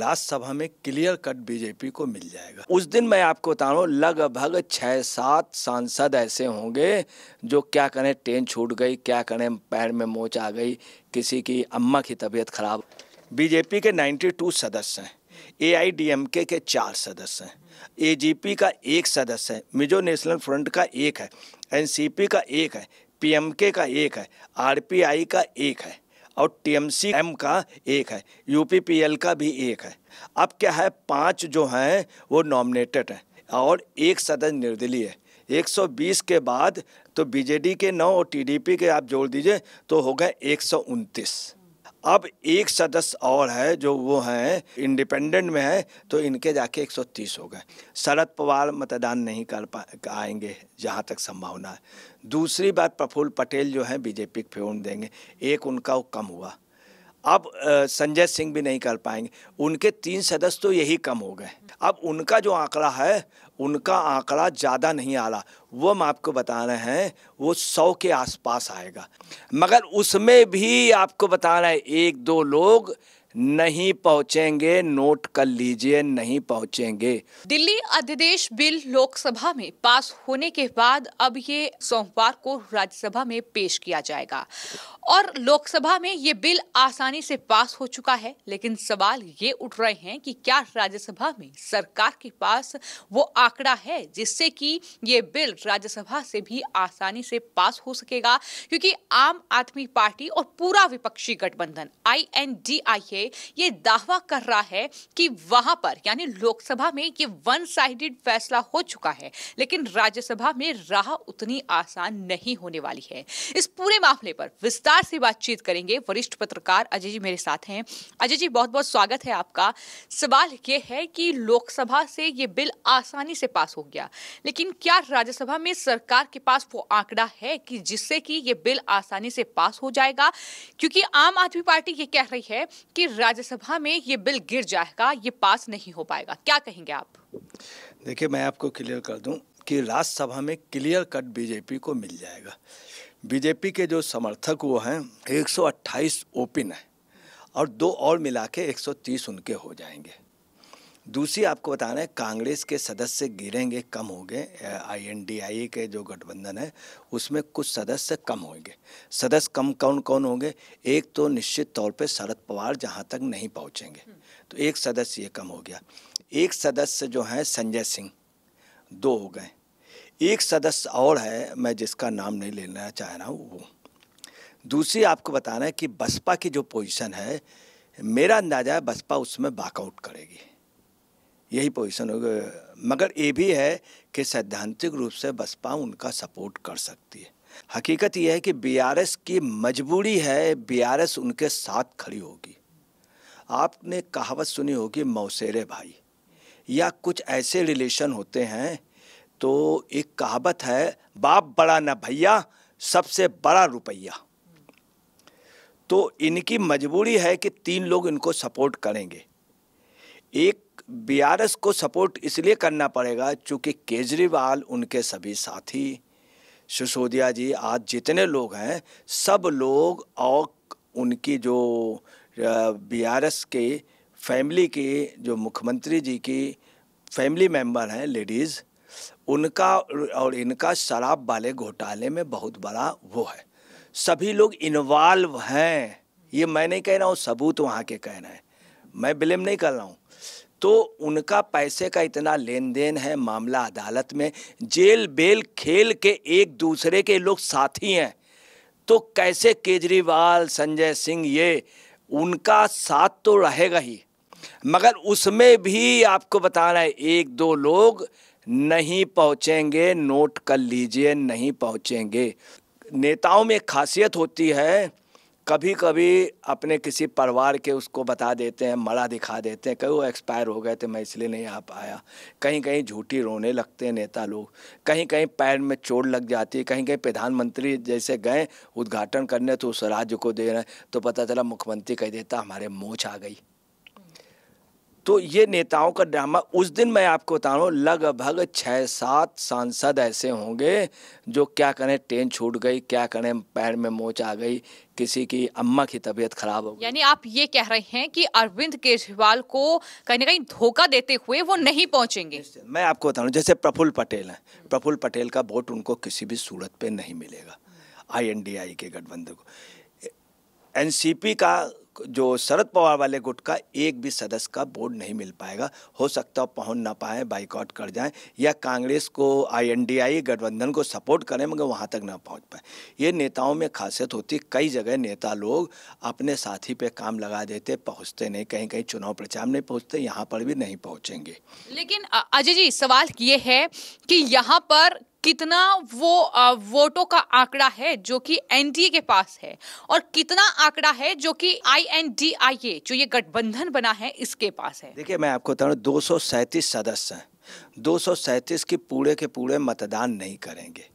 Last सभा में clear cut BJP को मिल जाएगा उस दिन मैं आपको बता रहा हूँ लगभग छः सात सांसद ऐसे होंगे जो क्या करें ट्रेन छूट गई क्या करें पैर में मोच आ गई किसी की अम्मा की तबीयत खराब बीजेपी के 92 सदस्य हैं ए एम के चार सदस्य हैं एजीपी का एक सदस्य है मिजो नेशनल फ्रंट का एक है पी का एक है के का एक है आई का एक है और टीएमसी एम का एक है यूपीपीएल का भी एक है अब क्या है पांच जो हैं वो नॉमिनेटेड हैं और एक सदस्य निर्दलीय है 120 के बाद तो बीजेडी के नौ और टीडीपी के आप जोड़ दीजिए तो हो गए एक अब एक सदस्य और है जो वो हैं इंडिपेंडेंट में है तो इनके जाके 130 हो गए शरद पवार मतदान नहीं कर पा आएंगे जहाँ तक संभावना है दूसरी बात प्रफुल्ल पटेल जो हैं बीजेपी के फेवर देंगे एक उनका वो कम हुआ अब संजय सिंह भी नहीं कर पाएंगे उनके तीन सदस्य तो यही कम हो गए अब उनका जो आंकड़ा है उनका आंकड़ा ज़्यादा नहीं आ रहा वो हम आपको बता रहे हैं वो सौ के आसपास आएगा मगर उसमें भी आपको बता रहे हैं एक दो लोग नहीं पहुंचेंगे नोट कर लीजिए नहीं पहुंचेंगे दिल्ली अध्यादेश बिल लोकसभा में पास होने के बाद अब ये सोमवार को राज्यसभा में पेश किया जाएगा और लोकसभा में ये बिल आसानी से पास हो चुका है लेकिन सवाल ये उठ रहे हैं कि क्या राज्यसभा में सरकार के पास वो आंकड़ा है जिससे कि ये बिल राज्यसभा से भी आसानी से पास हो सकेगा क्योंकि आम आदमी पार्टी और पूरा विपक्षी गठबंधन आई एन डी आई से ये दावा कर रहा है कि वहां पर यानी लोकसभा में ये वन साइडेड फैसला हो चुका है लेकिन राज्यसभा में राह उतनी आसान नहीं होने वाली है इस पूरे मामले पर विस्तार से बातचीत करेंगे वरिष्ठ पत्रकार अजय जी मेरे साथ हैं अजय जी बहुत बहुत स्वागत है आपका सवाल यह है कि लोकसभा से ये बिल आसानी से पास हो गया लेकिन क्या राज्यसभा में सरकार के पास वो आंकड़ा है कि जिससे कि ये बिल आसानी से पास हो जाएगा क्योंकि आम आदमी पार्टी ये कह रही है कि राज्यसभा में ये बिल गिर जाएगा ये पास नहीं हो पाएगा क्या कहेंगे आप देखिए मैं आपको क्लियर कर दूं कि राज्यसभा में क्लियर कट बीजेपी को मिल जाएगा बीजेपी के जो समर्थक वो हैं 128 ओपिन है और दो और मिला के 130 उनके हो जाएंगे दूसरी आपको बताना है कांग्रेस के सदस्य गिरेंगे कम होंगे आई के जो गठबंधन है उसमें कुछ सदस्य कम होंगे सदस्य कम कौन कौन होंगे एक तो निश्चित तौर पे शरद पवार जहाँ तक नहीं पहुँचेंगे तो एक सदस्य ये कम हो गया एक सदस्य जो है संजय सिंह दो हो गए एक सदस्य और है मैं जिसका नाम नहीं लेना चाह रहा हूँ वो दूसरी आपको बताना है कि बसपा की जो पोजीशन है मेरा अंदाज़ा है बसपा उसमें वाकआउट करेगी यही पोजीशन गई मगर ये भी है कि सैद्धांतिक रूप से बसपा उनका सपोर्ट कर सकती है हकीकत यह है कि बीआरएस की मजबूरी है बीआरएस उनके साथ खड़ी होगी आपने कहावत सुनी होगी मौसेरे भाई या कुछ ऐसे रिलेशन होते हैं तो एक कहावत है बाप बड़ा ना भैया सबसे बड़ा रुपया तो इनकी मजबूरी है कि तीन लोग इनको सपोर्ट करेंगे एक बीआरएस को सपोर्ट इसलिए करना पड़ेगा क्योंकि केजरीवाल उनके सभी साथी सिसोदिया जी आज जितने लोग हैं सब लोग और उनकी जो बीआरएस के फैमिली के जो मुख्यमंत्री जी की फैमिली मेंबर हैं लेडीज़ उनका और इनका शराब वाले घोटाले में बहुत बड़ा वो है सभी लोग इन्वॉल्व हैं ये मैं नहीं कह रहा हूँ सबूत वहाँ के कह रहे हैं मैं ब्लेम नहीं कर रहा हूँ तो उनका पैसे का इतना लेन देन है मामला अदालत में जेल बेल खेल के एक दूसरे के लोग साथी हैं तो कैसे केजरीवाल संजय सिंह ये उनका साथ तो रहेगा ही मगर उसमें भी आपको बताना है एक दो लोग नहीं पहुँचेंगे नोट कर लीजिए नहीं पहुँचेंगे नेताओं में खासियत होती है कभी कभी अपने किसी परिवार के उसको बता देते हैं मरा दिखा देते हैं कहीं वो एक्सपायर हो गए थे मैं इसलिए नहीं आ पाया कहीं कहीं झूठी रोने लगते हैं नेता लोग कहीं कहीं पैर में चोट लग जाती है कहीं कहीं प्रधानमंत्री जैसे गए उद्घाटन करने तो उस राज्य को दे रहे तो पता चला मुख्यमंत्री कह देता हमारे मोछ आ गई तो ये नेताओं का ड्रामा उस दिन मैं आपको बता रहा हूँ लगभग छः सात सांसद ऐसे होंगे जो क्या करें ट्रेन छूट गई क्या करें पैर में मोच आ गई किसी की अम्मा की तबीयत खराब हो गई यानी आप ये कह रहे हैं कि अरविंद केजरीवाल को कहीं ना कहीं धोखा देते हुए वो नहीं पहुंचेंगे मैं आपको बता रहा हूँ जैसे प्रफुल्ल पटेल हैं प्रफुल्ल पटेल का वोट उनको किसी भी सूरत पे नहीं मिलेगा आई के गठबंधन को एनसीपी का जो शरद पवार वाले गुट का एक भी सदस्य का बोर्ड नहीं मिल पाएगा हो सकता पहुंच ना पाए बाइकआउट कर जाए या कांग्रेस को आईएनडीआई गठबंधन को सपोर्ट करें मगर वहां तक ना पहुंच पाए ये नेताओं में खासियत होती कई जगह नेता लोग अपने साथी पे काम लगा देते पहुँचते नहीं कहीं कहीं चुनाव प्रचार नहीं पहुँचते यहाँ पर भी नहीं पहुँचेंगे लेकिन अजय जी सवाल ये है कि यहाँ पर कितना वो वोटों का आंकड़ा है जो कि एनडीए के पास है और कितना आंकड़ा है जो कि आईएनडीआईए जो ये गठबंधन बना है इसके पास है देखिए मैं आपको बता रहा हूँ दो सदस्य हैं दो की पूरे के पूरे मतदान नहीं करेंगे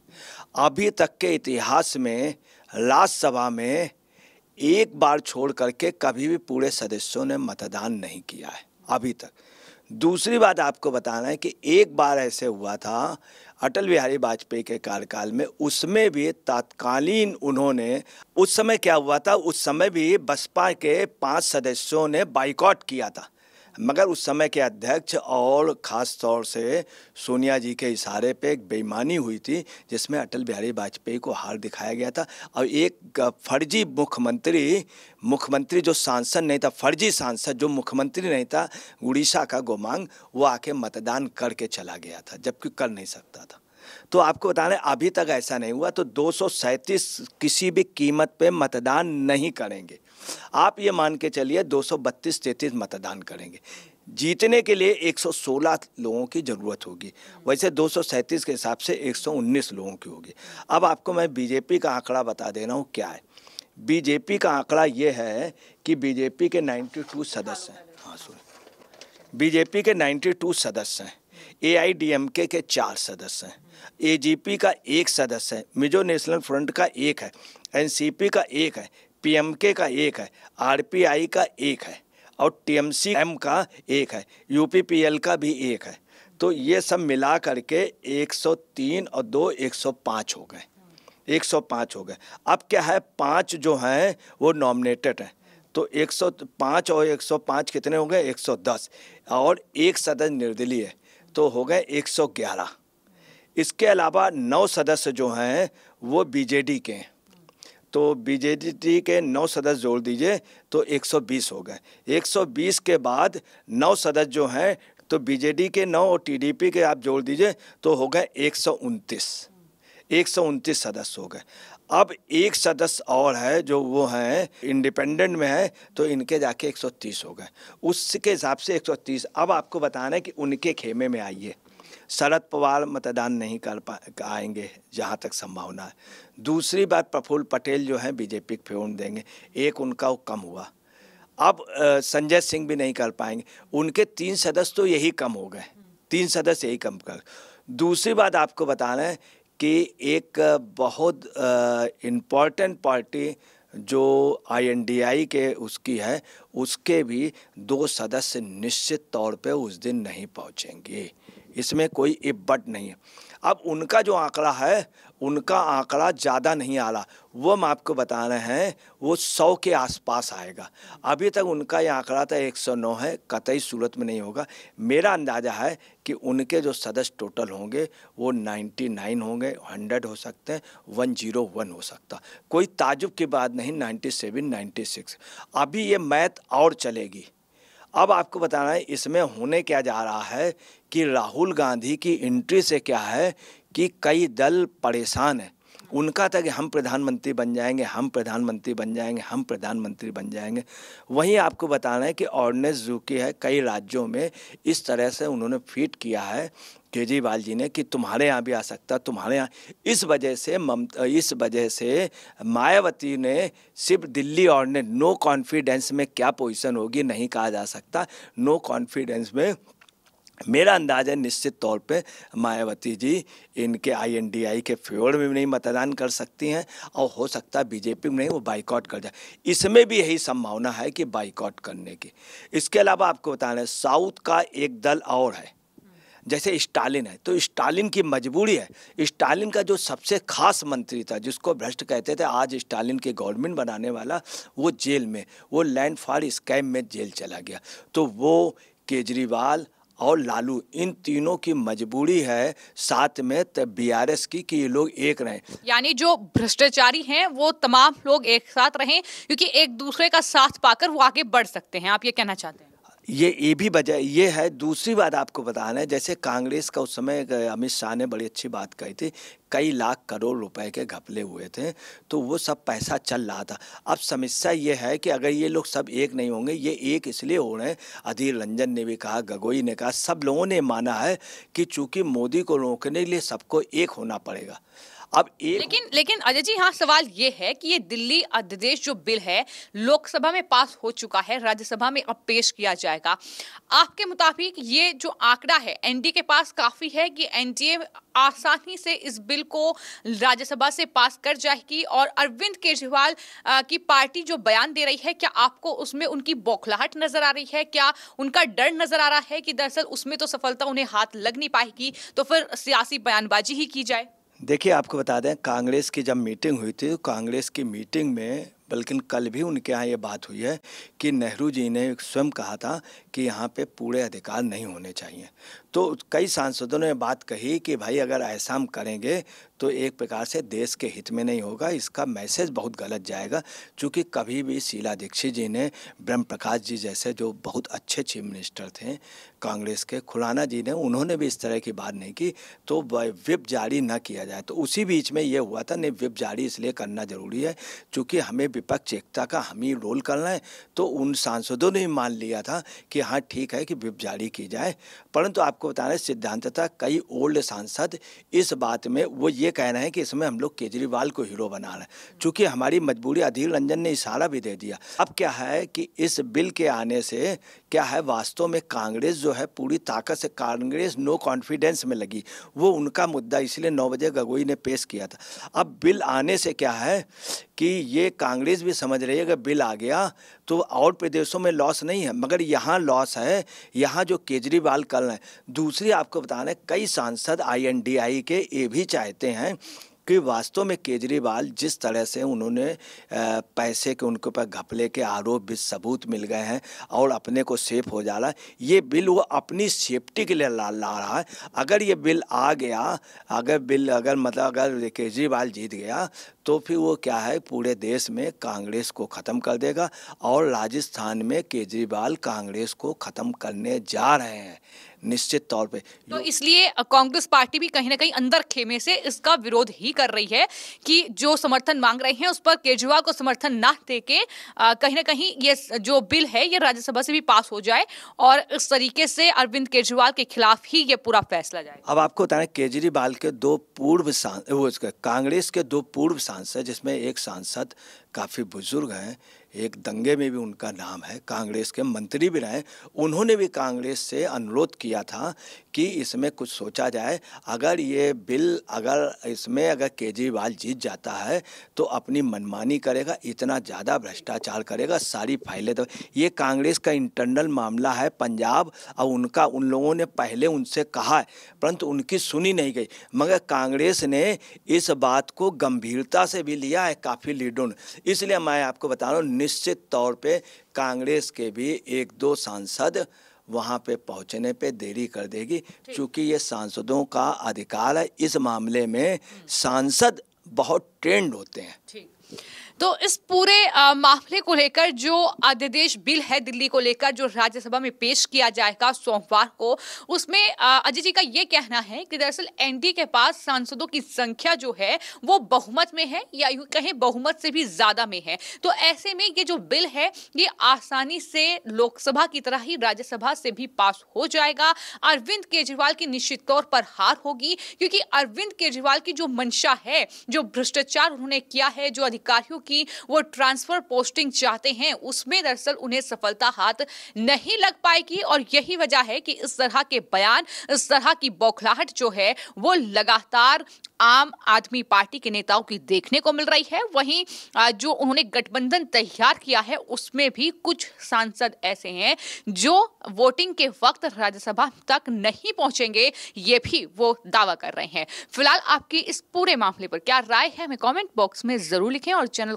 अभी तक के इतिहास में राज्यसभा में एक बार छोड़ करके कभी भी पूरे सदस्यों ने मतदान नहीं किया है अभी तक दूसरी बात आपको बताना है कि एक बार ऐसे हुआ था अटल बिहारी वाजपेयी के कार्यकाल में उसमें भी तत्कालीन उन्होंने उस समय क्या हुआ था उस समय भी बसपा के पांच सदस्यों ने बाइकआउट किया था मगर उस समय के अध्यक्ष और ख़ास तौर से सोनिया जी के इशारे पे एक बेईमानी हुई थी जिसमें अटल बिहारी वाजपेयी को हार दिखाया गया था और एक फर्जी मुख्यमंत्री मुख्यमंत्री जो सांसद नहीं था फर्जी सांसद जो मुख्यमंत्री नहीं था उड़ीसा का गोमांग वो आके मतदान करके चला गया था जबकि कर नहीं सकता था तो आपको बता दें अभी तक ऐसा नहीं हुआ तो दो किसी भी कीमत पे मतदान नहीं करेंगे आप ये मान के चलिए दो सौ मतदान करेंगे जीतने के लिए 116 लोगों की ज़रूरत होगी वैसे दो के हिसाब से 119 लोगों की होगी अब आपको मैं बीजेपी का आंकड़ा बता दे रहा हूँ क्या है बीजेपी का आंकड़ा ये है कि बीजेपी के 92 सदस्य हैं हाँ सुन बीजेपी के 92 सदस्य हैं एआईडीएमके के चार सदस्य हैं एजीपी का एक सदस्य है मिजो नेशनल फ्रंट का एक है एनसीपी का एक है पीएमके का एक है आरपीआई का एक है और टीएमसी एम का एक है यूपीपीएल का भी एक है तो ये सब मिला करके 103 और दो 105 हो गए 105 हो गए अब क्या है पाँच जो हैं वो नॉमिनेटेड हैं तो 105 और 105 कितने हो गए 110 और एक सदस्य निर्दलीय है तो हो गए 111 इसके अलावा नौ सदस्य जो हैं वो बीजेडी के हैं तो बीजेडी के नौ सदस्य जोड़ दीजिए तो 120 हो गए 120 के बाद नौ सदस्य जो हैं तो बीजेडी के नौ और टीडीपी के आप जोड़ दीजिए तो हो गए एक सौ उनतीस सदस्य हो गए अब एक सदस्य और है जो वो हैं इंडिपेंडेंट में है तो इनके जाके 130 हो गए उसके हिसाब से 130 अब आपको बताना है कि उनके खेमे में आइए शरद पवार मतदान नहीं कर पा आएंगे जहाँ तक संभावना है दूसरी बात प्रफुल्ल पटेल जो हैं बीजेपी को फोन देंगे एक उनका वो कम हुआ अब संजय सिंह भी नहीं कर पाएंगे उनके तीन सदस्य तो यही कम हो गए तीन सदस्य यही कम कर दूसरी बात आपको बताना है कि एक बहुत इम्पॉर्टेंट पार्टी जो आईएनडीआई के उसकी है उसके भी दो सदस्य निश्चित तौर पे उस दिन नहीं पहुंचेंगे इसमें कोई इब्बट नहीं है अब उनका जो आंकड़ा है उनका आंकड़ा ज़्यादा नहीं आ रहा वो हम आपको बता रहे हैं वो सौ के आसपास आएगा अभी तक उनका ये आंकड़ा था तो एक सौ नौ है कतई सूरत में नहीं होगा मेरा अंदाज़ा है कि उनके जो सदस्य टोटल होंगे वो नाइन्टी नाइन होंगे हंड्रेड हो सकते हैं वन जीरो वन हो सकता कोई ताजुब की बात नहीं नाइन्टी सेवन नाइन्टी सिक्स अभी ये मैथ और चलेगी अब आपको बताना है इसमें होने क्या जा रहा है कि राहुल गांधी की एंट्री से क्या है कि कई दल परेशान हैं उनका था कि हम प्रधानमंत्री बन जाएंगे हम प्रधानमंत्री बन जाएंगे हम प्रधानमंत्री बन जाएंगे वहीं आपको बताना है कि ऑर्डिनेंस जो की है कई राज्यों में इस तरह से उन्होंने फीट किया है केजरीवाल जी ने कि तुम्हारे यहाँ भी आ सकता तुम्हारे यहाँ इस वजह से मम इस वजह से मायावती ने सिर्फ दिल्ली और ने नो कॉन्फिडेंस में क्या पोजीशन होगी नहीं कहा जा सकता नो कॉन्फिडेंस में मेरा अंदाज़ है निश्चित तौर पे मायावती जी इनके आईएनडीआई के फेवर में भी नहीं मतदान कर सकती हैं और हो सकता है बीजेपी में नहीं वो बाइकआउट कर जाए इसमें भी यही संभावना है कि बाइकआउट करने की इसके अलावा आपको बता रहे साउथ का एक दल और है जैसे स्टालिन है तो स्टालिन की मजबूरी है स्टालिन का जो सबसे खास मंत्री था जिसको भ्रष्ट कहते थे आज स्टालिन के गवर्नमेंट बनाने वाला वो जेल में वो लैंडफॉल स्कैम में जेल चला गया तो वो केजरीवाल और लालू इन तीनों की मजबूरी है साथ में बीआरएस की कि ये लोग एक रहें यानी जो भ्रष्टाचारी हैं वो तमाम लोग एक साथ रहें क्योंकि एक दूसरे का साथ पाकर वो आगे बढ़ सकते हैं आप ये कहना चाहते हैं ये ये भी वजह ये है दूसरी बात आपको बताना है जैसे कांग्रेस का उस समय अमित शाह ने बड़ी अच्छी बात कही थी कई लाख करोड़ रुपए के घपले हुए थे तो वो सब पैसा चल रहा था अब समस्या ये है कि अगर ये लोग सब एक नहीं होंगे ये एक इसलिए हो रहे हैं अधीर रंजन ने भी कहा गगोई ने कहा सब लोगों ने माना है कि चूंकि मोदी को रोकने के लिए सबको एक होना पड़ेगा अब एक लेकिन लेकिन अजय जी हाँ सवाल ये है कि ये दिल्ली अध्यादेश जो बिल है लोकसभा में पास हो चुका है राज्यसभा में अब पेश किया जाएगा आपके मुताबिक ये जो आंकड़ा है एनडीए के पास काफी है कि एनडीए आसानी से इस बिल को राज्यसभा से पास कर जाएगी और अरविंद केजरीवाल की पार्टी जो बयान दे रही है क्या आपको उसमें उनकी बौखलाहट नजर आ रही है क्या उनका डर नजर आ रहा है कि दरअसल उसमें तो सफलता उन्हें हाथ लग नहीं पाएगी तो फिर सियासी बयानबाजी ही की जाए देखिए आपको बता दें कांग्रेस की जब मीटिंग हुई थी तो कांग्रेस की मीटिंग में बल्कि कल भी उनके यहाँ ये बात हुई है कि नेहरू जी ने स्वयं कहा था कि यहाँ पे पूरे अधिकार नहीं होने चाहिए तो कई सांसदों ने बात कही कि भाई अगर ऐसा हम करेंगे तो एक प्रकार से देश के हित में नहीं होगा इसका मैसेज बहुत गलत जाएगा क्योंकि कभी भी शीला दीक्षित जी ने ब्रह्म प्रकाश जी जैसे जो बहुत अच्छे चीफ मिनिस्टर थे कांग्रेस के खुलाना जी ने उन्होंने भी इस तरह की बात नहीं की तो विप जारी न किया जाए तो उसी बीच में ये हुआ था नहीं विप जारी इसलिए करना ज़रूरी है क्योंकि हमें विपक्ष एकता का हम ही रोल करना है तो उन सांसदों ने मान लिया था कि हाँ ठीक है कि विप जारी की जाए परंतु आपको बताना था कई ओल्ड सांसद इस बात में वो ये कहना है कि इसमें हम लोग केजरीवाल को हीरो बना रहे हैं चूँकि हमारी मजबूरी अधीर रंजन ने इशारा भी दे दिया अब क्या है कि इस बिल के आने से क्या है वास्तव में कांग्रेस जो है पूरी ताकत से कांग्रेस नो कॉन्फिडेंस में लगी वो उनका मुद्दा इसलिए नौ बजे गगोई ने पेश किया था अब बिल आने से क्या है कि ये कांग्रेस भी समझ रही है अगर बिल आ गया तो और प्रदेशों में लॉस नहीं है मगर यहाँ लॉस है यहाँ जो केजरीवाल कल हैं दूसरी आपको बताना है कई सांसद आईएनडीआई के ये भी चाहते हैं कि वास्तव में केजरीवाल जिस तरह से उन्होंने पैसे के उनके ऊपर घपले के आरोप भी सबूत मिल गए हैं और अपने को सेफ हो जा रहा है ये बिल वो अपनी सेफ्टी के लिए ला ला रहा है अगर ये बिल आ गया अगर बिल अगर मतलब अगर केजरीवाल जीत गया तो फिर वो क्या है पूरे देश में कांग्रेस को ख़त्म कर देगा और राजस्थान में केजरीवाल कांग्रेस को ख़त्म करने जा रहे हैं निश्चित तौर पे तो इसलिए कांग्रेस पार्टी भी कहीं ना कहीं अंदर खेमे से इसका विरोध ही कर रही है कि जो समर्थन मांग रहे हैं उस पर केजरीवाल को समर्थन ना दे के कहीं ना कहीं ये जो बिल है ये राज्यसभा से भी पास हो जाए और इस तरीके से अरविंद केजरीवाल के खिलाफ ही ये पूरा फैसला जाए अब आपको बताना केजरीवाल के दो पूर्व कांग्रेस के दो पूर्व सांसद जिसमें एक सांसद काफी बुजुर्ग हैं एक दंगे में भी उनका नाम है कांग्रेस के मंत्री भी रहे उन्होंने भी कांग्रेस से अनुरोध किया था कि इसमें कुछ सोचा जाए अगर ये बिल अगर इसमें अगर केजरीवाल जीत जाता है तो अपनी मनमानी करेगा इतना ज़्यादा भ्रष्टाचार करेगा सारी फाइलें तो ये कांग्रेस का इंटरनल मामला है पंजाब और उनका उन लोगों ने पहले उनसे कहा परंतु उनकी सुनी नहीं गई मगर कांग्रेस ने इस बात को गंभीरता से भी लिया है काफ़ी लीडरों ने इसलिए मैं आपको बता रहा हूँ निश्चित तौर पे कांग्रेस के भी एक दो सांसद वहाँ पे पहुँचने पे देरी कर देगी क्योंकि ये सांसदों का अधिकार है इस मामले में हम्म। सांसद बहुत ट्रेंड होते हैं ठीक तो इस पूरे मामले को लेकर जो अध्यादेश बिल है दिल्ली को लेकर जो राज्यसभा में पेश किया जाएगा सोमवार को उसमें अजय जी का ये कहना है कि दरअसल एनडीए के पास सांसदों की संख्या जो है वो बहुमत में है या यूं कहें बहुमत से भी ज्यादा में है तो ऐसे में ये जो बिल है ये आसानी से लोकसभा की तरह ही राज्यसभा से भी पास हो जाएगा अरविंद केजरीवाल की निश्चित तौर पर हार होगी क्योंकि अरविंद केजरीवाल की जो मंशा है जो भ्रष्टाचार उन्होंने किया है जो अधिकारियों कि वो ट्रांसफर पोस्टिंग चाहते हैं उसमें दरअसल उन्हें सफलता हाथ नहीं लग पाएगी और यही वजह है कि इस तरह के बयान इस तरह की बौखलाहट जो है वो लगातार आम आदमी पार्टी के नेताओं की देखने को मिल रही है वहीं जो उन्होंने गठबंधन तैयार किया है उसमें भी कुछ सांसद ऐसे हैं जो वोटिंग के वक्त राज्यसभा तक नहीं पहुंचेंगे ये भी वो दावा कर रहे हैं फिलहाल आपकी इस पूरे मामले पर क्या राय है हमें कमेंट बॉक्स में जरूर लिखें और चैनल